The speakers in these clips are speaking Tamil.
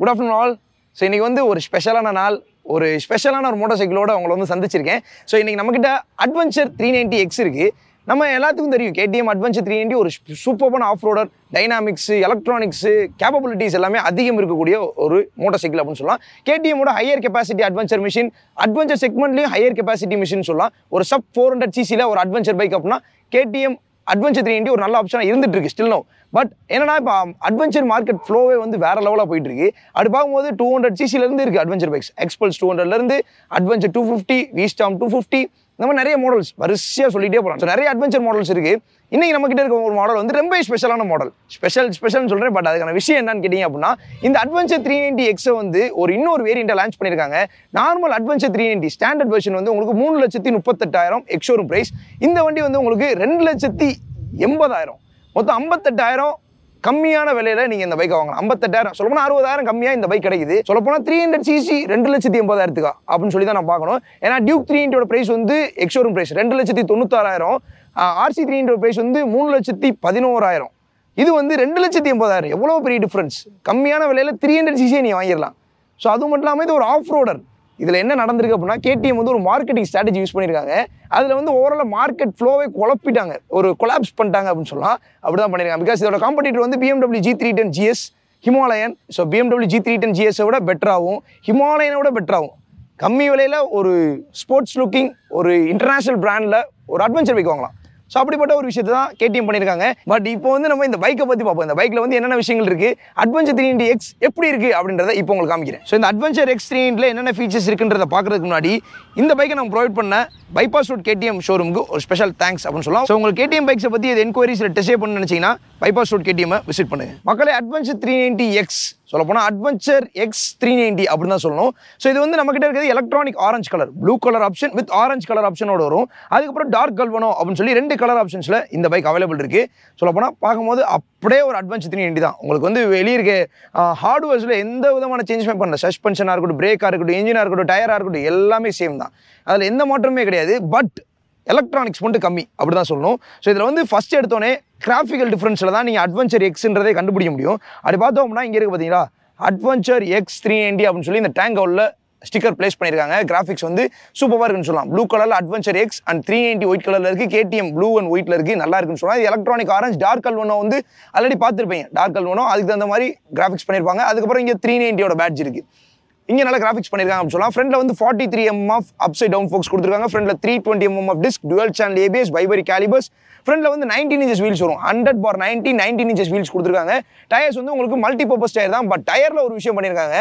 குட் ஆஃப்டர்நூன் ஆல் ஸோ இன்றைக்கி வந்து ஒரு ஸ்பெஷலான நாள் ஒரு ஸ்பெஷலான ஒரு மோட்டர் சைக்கிளோட அவங்கள வந்து சந்திச்சிருக்கேன் ஸோ இன்றைக்கி நம்மக்கிட்ட அட்வென்ச்சர் த்ரீ நைன்டி எக்ஸ் இருக்குது நம்ம எல்லாத்துக்கும் தெரியும் கேடிஎம் அட்வென்ச்சர் த்ரீ நைன்டி ஒரு சூப்பரான off roader dynamics electronics capabilities எல்லாமே அதிகம் இருக்கக்கூடிய ஒரு மோட்டர் சைக்கிள் அப்படின்னு சொல்லலாம் கேடிஎமோட higher capacity adventure machine adventure செக்மெண்ட்லேயும் ஹையர் கெப்பாசிட்டி மிஷின் சொல்லலாம் ஒரு சப் ஃபோர் ஹண்ட்ரட் சிசியில் ஒரு அட்வென்ச்சர் பைக் அப்படின்னா கேடிஎம் அட்வென்ச்சர் த்ரீ ஒரு நல்ல ஆப்ஷனாக இருந்துட்டு இருக்கு ஸ்டில் நோ பட் என்னன்னா இப்போ அட்வென்ச்சர் மார்க்கெட் ஃப்ளோவே வந்து வேற லெவலாக போயிட்டு இருக்கு அப்படி பார்க்கும்போது டூ ஹண்ட்ரட் சிசிலேருந்து இருக்கு அட்வென்ச்சர் பைக்ஸ் எக்ஸ்பல்ஸ் டூ ஹண்ட்ரட்லேருந்து adventure two fifty V-Strom two fifty இந்த மாதிரி நிறைய மாடல்ஸ் வரிசையாக சொல்லிகிட்டே போகலாம் ஸோ நிறைய அட்வென்ச்சர் மாடல்ஸ் இருக்குது இன்றைக்கி நம்மக்கிட்ட இருக்க ஒரு மாடல் வந்து ரொம்ப ஸ்பெஷலான மாடல் ஸ்பெஷல் ஸ்பெஷல்னு சொல்கிறேன் பட் அதுக்கான விஷயம் என்னன்னு கேட்டிங்க அப்படின்னா இந்த அட்வென்ச்சர் த்ரீ நைன்டி எக்ஸை வந்து ஒரு இன்னொரு வேரியண்ட்டை லான்ச் பண்ணியிருக்காங்க normal adventure three ninety standard version வந்து உங்களுக்கு மூணு லட்சத்தி முப்பத்தெட்டாயிரம் எக்ஸோரும் ப்ரைஸ் இந்த வண்டி வந்து உங்களுக்கு ரெண்டு லட்சத்தி எண்பதாயிரம் மொத்தம் ஐம்பத்தெட்டாயிரம் கம்மியான விலையில நீங்கள் இந்த பைக்கை வாங்கலாம் ஐம்பத்தெட்டாயிரம் சொல்ல போனா அறுபதாயிரம் கம்மியாக இந்த பைக் கிடைக்குது சொல்லப்போனால் த்ரீ ஹண்ட்ரட் சிசி ரெண்டு லட்சத்தி எண்பதாயிரத்துக்கா அப்படின்னு சொல்லி தான் நான் பார்க்கணும் ஏன்னா டியூக் த்ரீ ஹண்ட்ரோட ப்ரைஸ் வந்து எக்ஸோரூம் ப்ரைஸ் ரெண்டு லட்சத்தி தொண்ணூத்தாறாயிரம் ஆர்சி த்ரீ ஹண்ட்ரோட ப்ரைஸ் வந்து மூணு லட்சத்தி பதினோராயிரம் இது வந்து ரெண்டு லட்சத்தி எண்பதாயிரம் எவ்வளோ பெரிய டிஃப்ரென்ஸ் கம்மியான விலையில் த்ரீ ஹண்ட்ரட் சிசியை நீ வாங்கிடலாம் ஸோ அது மட்டும் இல்லாமல் இது ஒரு ஆஃப் ரோடர் இதில் என்ன நடந்திருக்கு அப்படின்னா கேடிஎம் வந்து ஒரு மார்க்கெட்டிங் ஸ்ட்ராட்டஜி யூஸ் பண்ணியிருக்காங்க அதில் வந்து ஓவரால் மார்க்கெட் ஃப்ளோவை குழப்பிட்டாங்க ஒரு கொலாப்ஸ் பண்ணிட்டாங்க அப்படின்னு சொல்லலாம் அப்படி தான் பண்ணியிருக்காங்க பிகாஸ் இதோட காம்படிட்டர் வந்து BMW G three ten GS Himalayan so BMW G three ten ஜிஎஸை விட பெட்டராகவும் ஹிமாலயனை விட பெட்டராகவும் கம்மி விலையில் ஒரு ஸ்போர்ட்ஸ் லுக்கிங் ஒரு இன்டர்நேஷ்னல் பிராண்டில் ஒரு அட்வென்ச்சர் வைக்குவாங்களாம் வாங்கலாம் ஸோ அப்படிப்பட்ட ஒரு விஷயத்தை தான் கேடிஎம் பண்ணியிருக்காங்க பட் இப்போ வந்து நம்ம இந்த பைக்கை பற்றி பார்ப்போம் இந்த பைக்கில் வந்து என்னென்ன விஷயங்கள் இருக்குது அட்வென்ச்சர் த்ரீ இன்டி எக்ஸ் எப்படி இருக்குது அப்படின்றத இப்போ உங்களுக்கு காமிக்கிறேன் ஸோ இந்த அட்வென்ச்சர் எக்ஸ் த்ரீ என்னென்ன ஃபீச்சர்ஸ் இருக்குன்றதை பார்க்குறதுக்கு முன்னாடி இந்த பைக்கை நம்ம ப்ரொவைட் பண்ண பைபாஸ் ரோட் கேடிஎம் ஷோரூமுக்கு ஒரு ஸ்பெஷல் தேங்க்ஸ் அப்படின்னு சொல்லலாம் ஸோ உங்களுக்கு கேடிஎம் பைக்ஸை பற்றி இது என்கொயரிஸில் டெஸ்டே பண்ணு நினச்சிங்கன்னா பைபாஸ் ரோட் கேடிஎம்மை விசிட் பண்ணுங்கள் மக்களே அட்வென்ச்சர் த்ரீ நைன்ட்டி எக்ஸ் சொல்லப்போனால் அட்வென்ச்சர் எக்ஸ் த்ரீ நைன்டி அப்படின்னு தான் சொல்லணும் ஸோ இது வந்து நம்மக்கிட்ட இருக்கிறது electronic orange colour blue colour option with orange colour ஆப்ஷனோட வரும் அதுக்கப்புறம் டார்க் கல்வனோ அப்படின்னு சொல்லி ரெண்டு கலர் ஆப்ஷன்ஸில் இந்த பைக் அவைலபிள் இருக்குது சொல்லப்போனால் பார்க்கும்போது அப்படியே ஒரு அட்வென்ச்சர் த்ரீ நைன்டி தான் உங்களுக்கு வந்து வெளியே இருக்க ஹார்ட்வேர்ஸில் எந்த விதமான சேஞ்ச்மே பண்ணல சஸ்பென்ஷனாக இருக்கட்டும் பிரேக்காக இருக்கட்டும் இன்ஜினாக இருக்கட்டும் டயராக இருக்கட்டும் எல்லாமே சேம் தான் அதில் எந்த மாற்றமே கிடையாது பட் எலக்ட்ரானிக்ஸ் மட்டும் கம்மி அப்படி தான் சொல்லணும் ஸோ இதில் வந்து ஃபஸ்ட் எடுத்தோன்னே கிராஃபிக்கல் டிஃப்ரென்ஸில் தான் நீங்கள் அட்வென்ச்சர் எக்ஸ்ன்றதே கண்டுபிடிக்க முடியும் அப்படி பார்த்தோம் அப்படின்னா இங்கே இருக்குது பார்த்தீங்களா அட்வென்ச்சர் எக்ஸ் த்ரீ நைன்டி அப்படின்னு சொல்லி இந்த டேங்க் அவுலில் ஸ்டிக்கர் பிளேஸ் பண்ணியிருக்காங்க கிராஃபிக்ஸ் வந்து சூப்பராக இருக்குன்னு சொல்லலாம் ப்ளூ கலரில் adventure X and three ninety white கலரில் இருக்குது கேடிஎம் ப்ளூ அண்ட் ஒயிட்டில் இருக்குது நல்லா இருக்குன்னு சொல்லலாம் இது எலக்ட்ரானிக் ஆரஞ்ச் டார்க் அல்வனோ வந்து ஆல்ரெடி பார்த்துருப்பீங்க டார்க் அல்வனோ அதுக்கு தகுந்த மாதிரி கிராஃபிக்ஸ் பண்ணியிருப்பாங்க அதுக்கப்புறம் இங்கே த்ரீ நைன்ட்டியோட பேட்ச் இருக்குது இங்கே நல்லா கிராஃபிக்ஸ் பண்ணியிருக்காங்க அப்படின்னு சொல்லலாம் ஃப்ரெண்ட்ல வந்து forty three M of upside down forks கொடுத்துருக்காங்க ஃப்ரெண்ட்ல three twenty M of disc dual channel ABS Bybre calipers ஃப்ரெண்ட்ல வந்து நைன்டீன் இன்ச்சஸ் வீல்ஸ் வரும் hundred by ninety nineteen inches wheels கொடுத்துருக்காங்க டயர்ஸ் வந்து உங்களுக்கு மல்டி பர்பஸ் டயர் தான் பட் டயரில் ஒரு விஷயம் பண்ணியிருக்காங்க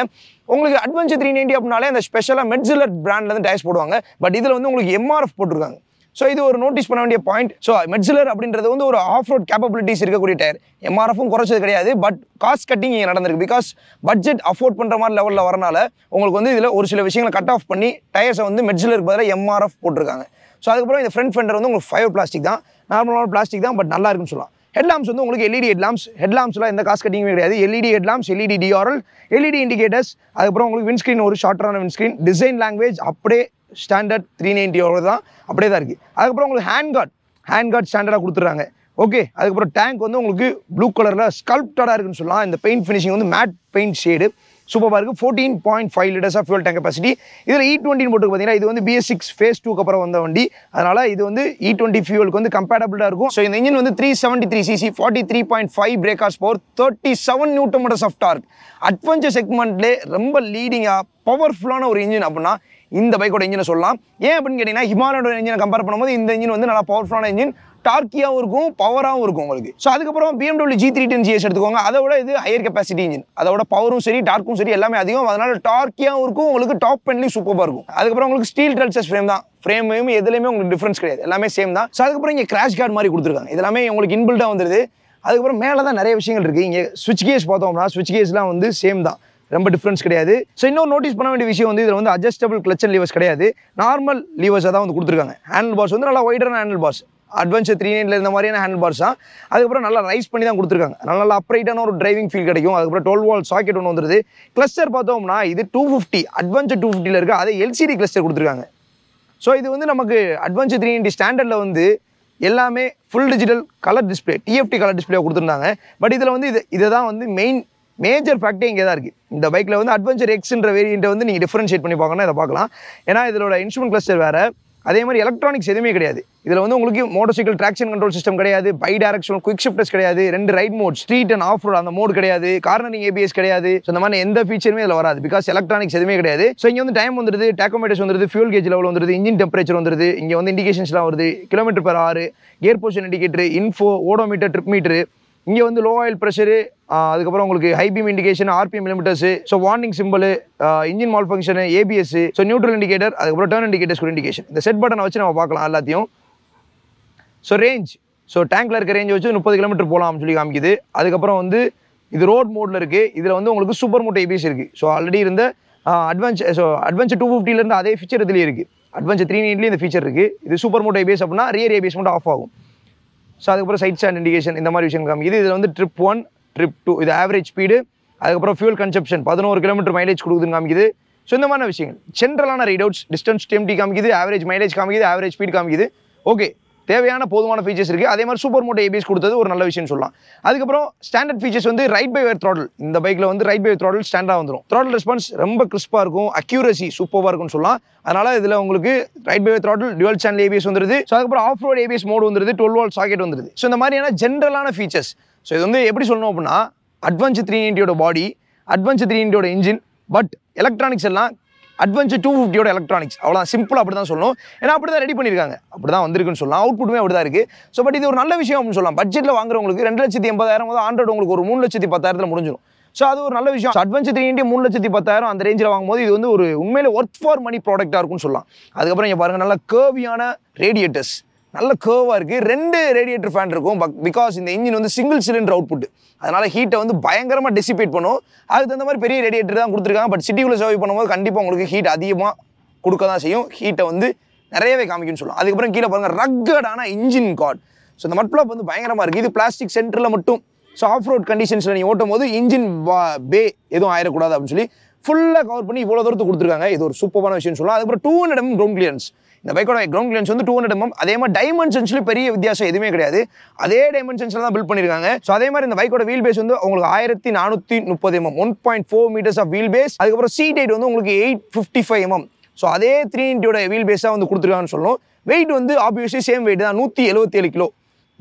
உங்களுக்கு அட்வென்ச்சர் த்ரீ நைன்டி அப்படின்னாலே அந்த ஸ்பெஷலாக மெட்ஸிலர் பிராண்ட்லேருந்து டயர்ஸ் போடுவாங்க பட் இதில் வந்து உங்களுக்கு எம்ஆர்எஃப் போட்டிருக்காங்க ஸோ இது ஒரு நோட்டீஸ் பண்ண வேண்டிய பாயிண்ட் ஸோ மெட்ஸிலர் அப்படின்றது வந்து ஒரு ஆஃப் ரோட் கேப்பபிலிட்டிஸ் இருக்கக்கூடிய டயர் எம்ஆர்எஃப்பும் குறைச்சது கிடையாது பட் காஸ்ட் கட்டிங் இங்கே நடந்திருக்கு பிகாஸ் பட்ஜெட் அஃபோர்ட் பண்ணுற மாதிரி லெவலில் வரனால உங்களுக்கு வந்து இதில் ஒரு சில விஷயங்களை கட் ஆஃப் பண்ணி டயர்ஸை வந்து மெட்சிலருக்கு பதிலாக எம்ஆர்எஃப் போட்டிருக்காங்க ஸோ அதுக்கப்புறம் இந்த ஃப்ரண்ட் ஃபெண்டர் வந்து உங்களுக்கு ஃபைவ் பிளாஸ்டிக் தான் நார்மலான பிளாஸ்டிக் தான் பட் நல்லா இருக்குன்னு சொல்லலாம் ஹெட்லாம்ஸ் வந்து உங்களுக்கு எல்இடி ஹெட்லாம்ஸ் ஹெட்லாம்ஸ்லாம் எந்த காசு கட்டிங்கும் கிடையாது LED headlamps LED DRL LED indicators அதுக்கப்புறம் உங்களுக்கு விண்ஸ்க்ரீன் ஒரு ஷார்ட்டரான விண்ஸ்க்ரீன் டிசைன் லாங்குவேஜ் அப்படியே ஸ்டாண்டர்ட் த்ரீ அவ்வளோ தான் அப்படியே தான் இருக்குது அதுக்கப்புறம் உங்களுக்கு ஹேண்ட் கார்ட் ஹேண்ட் கார்ட் ஸ்டாண்டர்டாக கொடுத்துட்றாங்க ஓகே அதுக்கப்புறம் டேங்க் வந்து உங்களுக்கு ப்ளூ கலரில் ஸ்கல்ப்டடாக இருக்குன்னு சொல்லலாம் இந்த பெயிண்ட் ஃபினிஷிங் வந்து மேட் பெயிண்ட் ஷேடு சூப்பராக இருக்குது fourteen point five litres of fuel tank capacity இதில் இ டுவெண்ட்டின்னு போட்டு பார்த்தீங்கன்னா இது வந்து பிஎஸ் சிக்ஸ் ஃபேஸ் டூக்கு அப்புறம் வந்த வண்டி அதனால் இது வந்து இ டுவெண்ட்டி ஃபியூலுக்கு வந்து கம்பேட்டபிளாக இருக்கும் ஸோ இந்த இன்ஜின் வந்து three seventy three CC forty three point five brake horse power thirty seven newton metres of torque adventure செக்மெண்ட்லேயே ரொம்ப லீடிங்காக பவர்ஃபுல்லான ஒரு இன்ஜின் அப்படின்னா இந்த பைக்கோட இன்ஜினை சொல்லலாம் ஏன் அப்படின்னு கேட்டிங்கன்னா ஹிமாலயோட இன்ஜினை கம்பேர் பண்ணும்போது இந்த இன்ஜின் வந்து நல்லா பவர்ஃபுல்லான இன்ஜின் டார்க்கியாகவும் இருக்கும் பவராகவும் இருக்கும் உங்களுக்கு ஸோ அதுக்கப்புறம் BMW G three ten GS எடுத்துக்கோங்க அதோட இது ஹையர் கெப்பாசிட்டி இன்ஜின் அதோட பவரும் சரி டார்க்கும் சரி எல்லாமே அதிகம் அதனால டார்க்கியாகவும் இருக்கும் உங்களுக்கு டாப் பெண்ட்லையும் சூப்பராக இருக்கும் அதுக்கப்புறம் உங்களுக்கு ஸ்டீல் டல்சஸ் ஃப்ரேம் தான் ஃப்ரேமையும் எதுலையுமே உங்களுக்கு டிஃப்ரென்ஸ் கிடையாது எல்லாமே சேம் தான் ஸோ அதுக்கப்புறம் இங்கே கிராஷ் கார்டு மாதிரி கொடுத்துருக்காங்க இதெல்லாமே உங்களுக்கு இன்பில்ட்டாக வந்துருது அதுக்கப்புறம் மேலே தான் நிறைய விஷயங்கள் இருக்குது இங்கே சுவிட்ச் கேஸ் பார்த்தோம்னா சுவிட்ச் கேஸ்லாம் வந்து சேம் தான் ரொம்ப டிஃப்ரென்ஸ் கிடையாது ஸோ இன்னும் நோட்டீஸ் பண்ண வேண்டிய விஷயம் வந்து இதில் வந்து அட்ஜஸ்டபிள் கிளச்சன் லீவர்ஸ் கிடையாது நார்மல் லீவர்ஸாக தான் வந்து கொடுத்துருக்காங்க ஹேண்டில் பார்ஸ் வந்து நல்லா ஒய்டரான ஹேண்டில் பார்ஸ் அட்வென்ச்சர் த்ரீ நைனில் இருந்த மாதிரியான ஹேண்ட் பார்ஸ் தான் அதுக்கப்புறம் நல்லா ரைஸ் பண்ணி தான் கொடுத்துருக்காங்க நல்லா நல்லா அப்ரைட்டான ஒரு டிரைவிங் ஃபீல் கிடைக்கும் அதுக்கப்புறம் டுவெல் வால் சாக்கெட் ஒன்று வந்துருது கிளஸ்டர் பார்த்தோம்னா இது டூ ஃபிஃப்டி அட்வென்ச்சர் டூ ஃபிஃப்டியில் இருக்குது அதை எல்சிடி கிளஸ்டர் கொடுத்துருக்காங்க ஸோ இது வந்து நமக்கு அட்வென்ச்சர் த்ரீ நைன்டி ஸ்டாண்டர்டில் வந்து எல்லாமே full digital colour display TFT colour display கொடுத்துருந்தாங்க பட் இதில் வந்து இது இதை தான் வந்து மெயின் மேஜர் ஃபேக்டே இங்கே தான் இருக்குது இந்த பைக்கில் வந்து அட்வென்ச்சர் எக்ஸ்ன்ற வேரியண்ட்டை வந்து நீங்கள் டிஃப்ரென்ஷியேட் பண்ணி பார்க்கணும் இதை பார்க்கலாம் ஏன்னா இதோட இன்ஸ்ட்ருமெண்ட் கிளஸ்டர் வேறு அதே மாதிரி எலக்ட்ரானிக்ஸ் எதுவுமே கிடையாது இதில் வந்து உங்களுக்கு motorcycle traction control system கிடையாது பை டேரக்ஷன் குவிக் ஷிஃப்டர்ஸ் கிடையாது ரெண்டு ride mode street and off road அந்த மோட் கிடையாது கார்னரிங் ஏபிஎஸ் கிடையாது ஸோ மாதிரி எந்த ஃபீச்சருமே இதில் வராது பிகாஸ் எலக்ட்ரானிக்ஸ் எதுவுமே கிடையாது ஸோ இங்கே வந்து டைம் வந்துருது டேக்கோமேட்டர்ஸ் வந்துருது ஃபியூல் கேஜ் லெவல் வந்துருது இன்ஜின் டெம்பரேச்சர் வந்துருது இங்கே வந்து இண்டிகேஷன்ஸ்லாம் வருது kilometre per hour gear position indicator info odometer trip meter இங்கே வந்து லோ ஆயில் ப்ரெஷரு அதுக்கப்புறம் உங்களுக்கு high beam indication RPM limiters so warning symbol engine malfunction ABS so neutral indicator அதுக்கப்புறம் டர்ன் இண்டிகேட்டர் கூட இண்டிகேஷன் இந்த செட் பட்டனை வச்சு நம்ம பார்க்கலாம் எல்லாத்தையும் ஸோ ரேஞ்ச் ஸோ டேங்கில் இருக்க ரேஞ்ச் வச்சு முப்பது கிலோமீட்டர் போகலாம் சொல்லி காமிக்குது அதுக்கப்புறம் வந்து இது ரோட் மோடில் இருக்குது இதில் வந்து உங்களுக்கு சூப்பர் மோட் ஏபிஎஸ் இருக்குது ஸோ ஆல்ரெடி இருந்த அட்வென்ச்சர் ஸோ அட்வென்ச்சர் டூ ஃபிஃப்டிலேருந்து அதே ஃபீச்சர் இதுலேயே இருக்குது அட்வென்ச்சர் த்ரீ நைன்லேயும் இந்த ஃபீச்சர் இருக்குது இது சூப்பர் மோட் ஏபிஎஸ் அப்படின்னா ரியர் ஏபிஎஸ் மட்டும் ஆஃப் ஆகும் ஸோ அதுக்கப்புறம் சைட் ஸ்டாண்ட் இண்டிகேஷன் இந்த மாதிரி விஷயம் காமி இது இதில் வந்து ட்ரிப் ஒன் ட்ரிப் டூ இது ஆவரேஜ் ஸ்பீடு அதுக்கப்புறம் ஃபியூல் கன்செப்ஷன் பதினோரு கிலோமீட்டர் மைலேஜ் கொடுக்குதுன்னு காமிக்குது ஸோ இந்த மாதிரி விஷயங்கள் ஜென்ரலான ரைட் அவுட்ஸ் டிஸ்டன்ஸ் டிஎம்டி காமிக்குது ஆவரேஜ் மைலேஜ் காமிக்குது ஆவரேஜ் ஸ்பீட் காமிக்குது ஓகே தேவையான போதுமான ஃபீச்சர்ஸ் இருக்குது அதே மாதிரி சூப்பர் மோட்டோ ஏபிஎஸ் கொடுத்தது ஒரு நல்ல விஷயம் சொல்லலாம் அதுக்கப்புறம் ஸ்டாண்டர்ட் ஃபீச்சர்ஸ் வந்து ரைட் பை வேர் த்ராடல் இந்த பைக்கில் வந்து ரைட் பை த்ராடல் ஸ்டாண்டாக வந்துடும் த்ராடல் ரெஸ்பான்ஸ் ரொம்ப கிறிஸ்பாக இருக்கும் அக்யூரசி சூப்பராக இருக்கும்னு சொல்லலாம் அதனால் இதில் உங்களுக்கு ride by throttle dual channel ABS வந்துருது ஸோ அதுக்கப்புறம் ஆஃப் ரோட் ஏபிஎஸ் மோடு வந்துருது டுவெல் வால் சாக்கெட் வந்துருது ஸோ இந்த மாதிரியான ஜென்ரலான ஃபீச்சர்ஸ் ஸோ இது வந்து எப்படி சொல்லணும் அப்படின்னா அட்வான்ஸ் த்ரீ இண்டியோட பாடி அட்வான்ஸ் த்ரீ இண்டியோட இன்ஜின் பட் எலக்ட்ரானிக்ஸ் எல்லாம் அட்வென்ச்சர் டூ ஃபிஃப்டியோட எலக்ட்ரானிக்ஸ் அவ்வளோ சிம்பிள் அப்படி தான் சொல்லணும் ஏன்னா அப்படி தான் ரெடி பண்ணியிருக்காங்க அப்படி தான் வந்திருக்குன்னு சொல்லலாம் அவுட்புட்டுமே அப்படி தான் இருக்குது ஸோ பட் இது ஒரு நல்ல விஷயம் அப்படின்னு சொல்லலாம் பட்ஜெட்டில் வாங்குறவங்களுக்கு ரெண்டு லட்சத்தி எண்பதாயிரம் வந்து ஆண்ட்ராய்டு உங்களுக்கு ஒரு மூணு லட்சத்தி பத்தாயிரத்தில் முடிஞ்சிடும் ஸோ அது ஒரு நல்ல விஷயம் அட்வென்ச்சர் த்ரீ இண்டியா மூணு லட்சத்தி பத்தாயிரம் அந்த ரேஞ்சில் வாங்கும்போது இது வந்து ஒரு உண்மையில ஒர்க் ஃபார் மணி ப்ராடக்ட்டாக இருக்கும்னு சொல்லலாம் அதுக்கப்புறம் இங்கே பாருங்கள் நல்லா கேவியான ரேடியேட்டர்ஸ் நல்ல கேர்வாக இருக்குது ரெண்டு ரேடியேட்டர் ஃபேன் இருக்கும் பக் பிகாஸ் இந்த இன்ஜின் வந்து சிங்கிள் சிலிண்டர் அவுட்புட் அதனால் ஹீட்டை வந்து பயங்கரமாக டிசிபேட் பண்ணும் அதுக்கு தகுந்த மாதிரி பெரிய ரேடியேட்டர் தான் கொடுத்துருக்காங்க பட் சிட்டிக்குள்ளே சர்வை பண்ணும்போது கண்டிப்பாக உங்களுக்கு ஹீட் அதிகமாக கொடுக்க தான் செய்யும் ஹீட்டை வந்து நிறையவே காமிக்கும்னு சொல்லலாம் அதுக்கப்புறம் கீழே பாருங்கள் ரக்கடான இன்ஜின் கார்ட் ஸோ இந்த மட்பிளாப் வந்து பயங்கரமாக இருக்குது இது பிளாஸ்டிக் சென்டரில் மட்டும் ஸோ ஆஃப் ரோட் கண்டிஷன்ஸில் நீங்கள் ஓட்டும் போது இன்ஜின் பே எதுவும் ஆயிடக்கூடாது அப்படின்னு சொல்லி ஃபுல்லாக கவர் பண்ணி இவ்வளோ தூரத்துக்கு கொடுத்துருக்காங்க இது ஒரு சூப்பரான விஷயம் சொல்லலாம் அதுக்கப்புறம் two hundred M ground clearance இந்த பைக்கோட கிரவுண்ட் கிளியன்ஸ் வந்து டூ ஹண்ட்ரட் எம்எம் அதே மாதிரி டைமென்ஷன்ஸ்லேயும் பெரிய வித்தியாசம் எதுவுமே கிடையாது அதே டைமென்ஷன்ஸில் தான் பில்ட் பண்ணியிருக்காங்க ஸோ அதே மாதிரி இந்த பைக்கோட வீல் பேஸ் வந்து உங்களுக்கு ஆயிரத்தி நானூற்றி முப்பது MM one point four metres of wheel base அதுக்கப்புறம் சீட் ஹைட் வந்து உங்களுக்கு eight fifty five MM so அதே த்ரீ இன்ட்டியோட வீல் பேஸாக வந்து கொடுத்துருக்காங்கன்னு சொல்லணும் வெயிட் வந்து ஆப்வியஸ்லி சேம் வெயிட் தான் நூற்றி எழுபத்தேழு கிலோ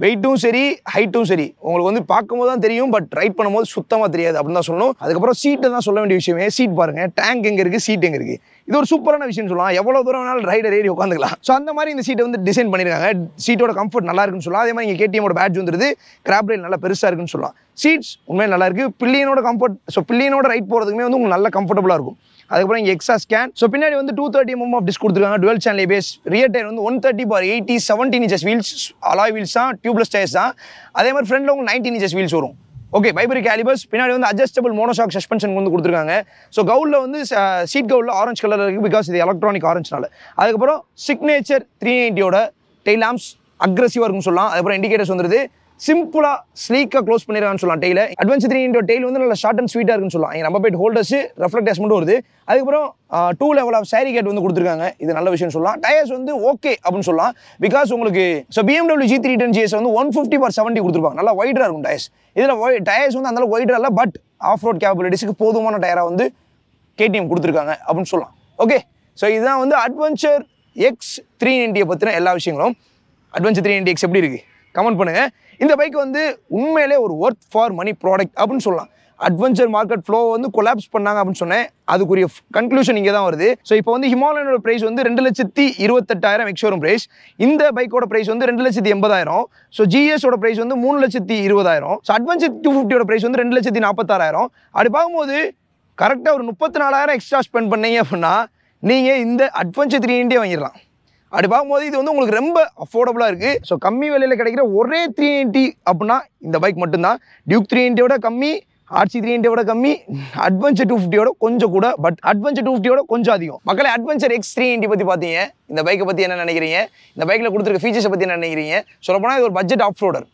வெயிட்டும் சரி ஹைட்டும் சரி உங்களுக்கு வந்து பார்க்கும்போது தான் தெரியும் பட் ரைட் பண்ணும்போது சுத்தமாக தெரியாது அப்படின்னு தான் சொல்லணும் அதுக்கப்புறம் சீட்டை தான் சொல்ல வேண்டிய விஷயமே சீட் பாருங்கள் டேங்க் எங்கே இருக்குது சீட் எங்கே இருக்குது இது ஒரு சூப்பரான விஷயம் சொல்லலாம் எவ்வளோ தூரம் வேணாலும் ரைடர் ஏறி உட்காந்துக்கலாம் ஸோ அந்த மாதிரி இந்த சீட்டை வந்து டிசைன் பண்ணியிருக்காங்க சீட்டோட கம்ஃபர்ட் நல்லா இருக்குன்னு சொல்லலாம் அதே மாதிரி இங்கே கேடிஎமோட பேட்ச் வந்துருது கிராப் ரைல் நல்லா பெருசாக இருக்குன்னு சொல்லலாம் சீட்ஸ் உண்மையாக நல்லா இருக்குது பில்லியனோட கம்ஃபர்ட் ஸோ பில்லியனோட ரைட் போகிறதுக்குமே வந்து உங்களுக்கு நல்லா கம்ஃபர்டபுளாக இருக்கும் அதுக்கப்புறம் இங்கே எக்ஸா ஸ்கேன் ஸோ பின்னாடி வந்து two thirty MM of disc கொடுத்துருக்காங்க dual channel base rear tyre வந்து one thirty bar eighty seventeen inches wheels alloy wheels தான் டியூப்லெஸ் டயர்ஸ் தான் அதே மாதிரி ஃப்ரண்ட்டில் உங்களுக்கு நைன்டீன் இன்ச்சஸ் வீல்ஸ் வரும் ஓகே பைபரி கேலிபஸ் பின்னாடி வந்து அட்ஜஸ்டபிள் மோனோஷாக் சஸ்பென்ஷன் வந்து கொடுத்துருக்காங்க ஸோ கவுலில் வந்து சீட் கவுலில் ஆரஞ்சு கலர் இருக்குது பிகாஸ் இது எலக்ட்ரானிக் ஆரஞ்சுனால அதுக்கப்புறம் சிக்னேச்சர் த்ரீ நைன்ட்டியோட டெய்லாம்ஸ் அக்ரஸிவாக இருக்குன்னு சொல்லலாம் அதுக்கப்புறம் இண்டிகேட்டர்ஸ் வந்துருது சிம்பிளாக ஸ்லீக்கா க்ளோஸ் பண்ணிடுறான்னு சொல்லலாம் டெய்ல அட்வென்ச்சர் த்ரீன்ற டெய்ல் வந்து நல்லா ஷார்ட் அண்ட் ஸ்வீட்டா இருக்குன்னு சொல்லலாம் நம்ம போயிட்டு ஹோல்டர்ஸ் ரெஃப்ளெக்டர்ஸ் மட்டும் வருது அதுக்கப்புறம் two level of sari guard வந்து கொடுத்துருக்காங்க இது நல்ல விஷயம் சொல்லலாம் டயர்ஸ் வந்து ஓகே அப்படின்னு சொல்லலாம் பிகாஸ் உங்களுக்கு so BMW G three ten GS வந்து ஒன் ஃபிஃப்டி பார் செவன்ட்டி கொடுத்துருப்பாங்க நல்லா ஒயிடராக இருக்கும் டயர்ஸ் இதில் டயர்ஸ் வந்து அந்தளவு ஒயிடராக இல்லை பட் ஆஃப் ரோட் கேபிலிட்டிஸ்க்கு போதுமான டயராக வந்து கேடிஎம் கொடுத்துருக்காங்க அப்படின்னு சொல்லலாம் ஓகே ஸோ இதுதான் வந்து அட்வென்ச்சர் எக்ஸ் த்ரீ நைன்டியை பற்றின எல்லா விஷயங்களும் அட்வென்ச்சர் த்ரீ நைன்டி எக்ஸ் எப்படி இருக்குது கமெண்ட் பண்ணுங்கள் இந்த பைக் வந்து உண்மையிலே ஒரு ஒர்த் ஃபார் மணி ப்ராடக்ட் அப்படின்னு சொல்லலாம் அட்வென்ச்சர் மார்க்கெட் ஃப்ளோ வந்து கொலாப்ஸ் பண்ணாங்க அப்படின்னு சொன்னேன் அதுக்குரிய கன்க்ளூஷன் இங்கே தான் வருது ஸோ இப்போ வந்து ஹிமாலயனோட ப்ரைஸ் வந்து ரெண்டு லட்சத்தி இருபத்தெட்டாயிரம் எக்ஸோரம் ப்ரைஸ் இந்த பைக்கோட ப்ரைஸ் வந்து ரெண்டு லட்சத்தி எண்பதாயிரம் ஸோ ஜிஎஸோட ப்ரைஸ் வந்து மூணு லட்சத்தி இருபதாயிரம் ஸோ அட்வென்ச்சர் டூ ஃபிஃப்டியோட ப்ரைஸ் வந்து ரெண்டு லட்சத்தி நாற்பத்தாறாயிரம் அப்படி பார்க்கும்போது கரெக்டாக ஒரு முப்பத்தி நாலாயிரம் எக்ஸ்ட்ரா ஸ்பெண்ட் பண்ணீங்க அப்படின்னா நீங்கள் இந்த அட்வென்ச்சர் த்ரீ இண்டியா வாங்கிடலாம் அப்படி பார்க்கும்போது இது வந்து உங்களுக்கு ரொம்ப அஃபோர்டபுளாக இருக்குது ஸோ கம்மி விலையில் கிடைக்கிற ஒரே த்ரீ எயிட்டி அப்படின்னா இந்த பைக் மட்டும்தான் டியூக் த்ரீ எயிட்டியோட கம்மி ஆர்சி த்ரீ ஹண்ட்ரடோட கம்மி அட்வென்ச்சர் டூ ஃபிஃப்டியோட கொஞ்சம் கூட பட் அட்வென்ச்சர் டூ ஃபிஃப்டியோட கொஞ்சம் அதிகம் மக்களை அட்வென்ச்சர் எக்ஸ் த்ரீ ஹண்டி பற்றி பார்த்தீங்க இந்த பைக்கை பற்றி என்ன நினைக்கிறீங்க இந்த பைக்கில் கொடுத்துருக்க ஃபீச்சர்ஸை பற்றி என்ன நினைக்கிறீங்க சொல்லப்போனால் இது ஒரு budget off roader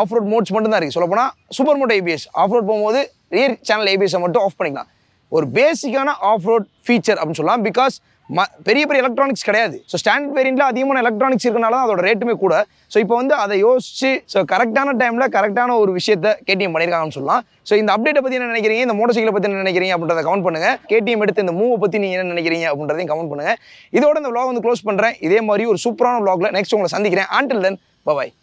off road modes மட்டும்தான் இருக்குது சொல்லப்போனால் super mode ABS off road போகும்போது ரியர் சேனல் ஏபிஎஸ்ஸை மட்டும் ஆஃப் பண்ணிக்கலாம் ஒரு பேசிக்கான ஆஃப் ரோட் ஃபீச்சர் அப்படின்னு சொல்லலாம் பிகாஸ் ம பெரிய பெரிய எலக்ட்ரானிக்ஸ் கிடையாது ஸோ ஸ்டாண்ட் வேரியண்ட்டில் அதிகமான எலக்ட்ரானிக்ஸ் இருக்கனால தான் அதோட ரேட்டுமே கூட ஸோ இப்போ வந்து அதை யோசிச்சு ஸோ கரெக்டான டைமில் கரெக்டான ஒரு விஷயத்த கேடிஎம் பண்ணியிருக்காங்கன்னு சொல்லலாம் ஸோ இந்த அப்டேட்டை பற்றி என்ன நினைக்கிறீங்க இந்த மோட்டர் சைக்கிளை பற்றி என்ன நினைக்கிறீங்க அப்படின்றத கமெண்ட் பண்ணுங்கள் கேடிஎம் எடுத்து இந்த மூவை பற்றி நீங்கள் என்ன நினைக்கிறீங்க அப்படின்றதையும் கமெண்ட் பண்ணுங்கள் இதோட இந்த விளாக் வந்து க்ளோஸ் பண்ணுறேன் இதே மாதிரி ஒரு சூப்பரான விளாகில் நெக்ஸ்ட் உங்களை சந்திக்கிறேன் ஆண்டில் தென் பபாய்